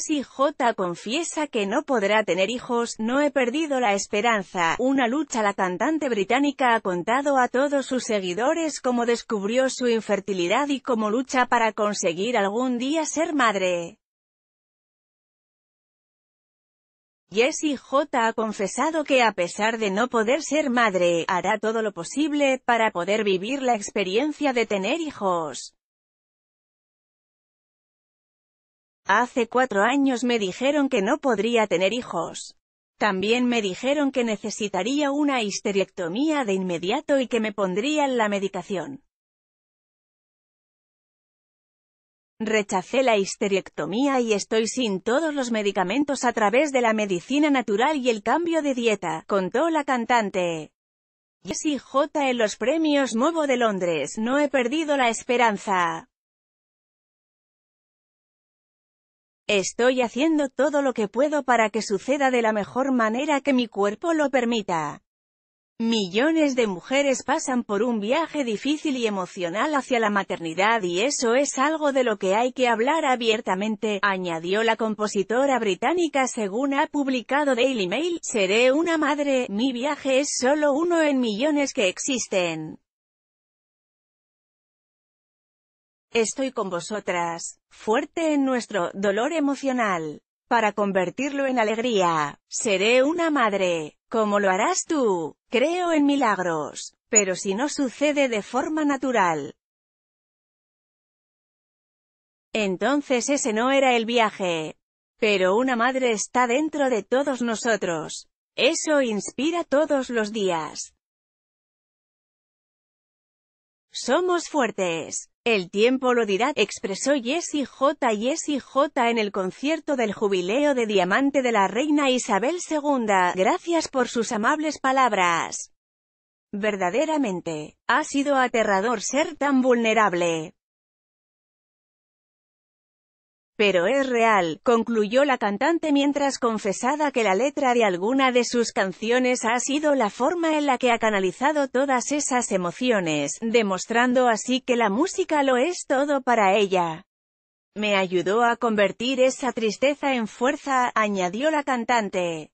Jessie J confiesa que no podrá tener hijos, no he perdido la esperanza, una lucha la cantante británica ha contado a todos sus seguidores cómo descubrió su infertilidad y cómo lucha para conseguir algún día ser madre. Jessie J ha confesado que a pesar de no poder ser madre, hará todo lo posible para poder vivir la experiencia de tener hijos. Hace cuatro años me dijeron que no podría tener hijos. También me dijeron que necesitaría una histerectomía de inmediato y que me pondrían la medicación. Rechacé la histerectomía y estoy sin todos los medicamentos a través de la medicina natural y el cambio de dieta, contó la cantante. si J. en los premios nuevo de Londres, no he perdido la esperanza. Estoy haciendo todo lo que puedo para que suceda de la mejor manera que mi cuerpo lo permita. Millones de mujeres pasan por un viaje difícil y emocional hacia la maternidad y eso es algo de lo que hay que hablar abiertamente, añadió la compositora británica según ha publicado Daily Mail, seré una madre, mi viaje es solo uno en millones que existen. Estoy con vosotras, fuerte en nuestro dolor emocional, para convertirlo en alegría. Seré una madre, como lo harás tú. Creo en milagros, pero si no sucede de forma natural. Entonces ese no era el viaje. Pero una madre está dentro de todos nosotros. Eso inspira todos los días. Somos fuertes. El tiempo lo dirá, expresó Jessie J. Jessie J. en el concierto del jubileo de diamante de la reina Isabel II. Gracias por sus amables palabras. Verdaderamente, ha sido aterrador ser tan vulnerable pero es real, concluyó la cantante mientras confesaba que la letra de alguna de sus canciones ha sido la forma en la que ha canalizado todas esas emociones, demostrando así que la música lo es todo para ella. Me ayudó a convertir esa tristeza en fuerza, añadió la cantante.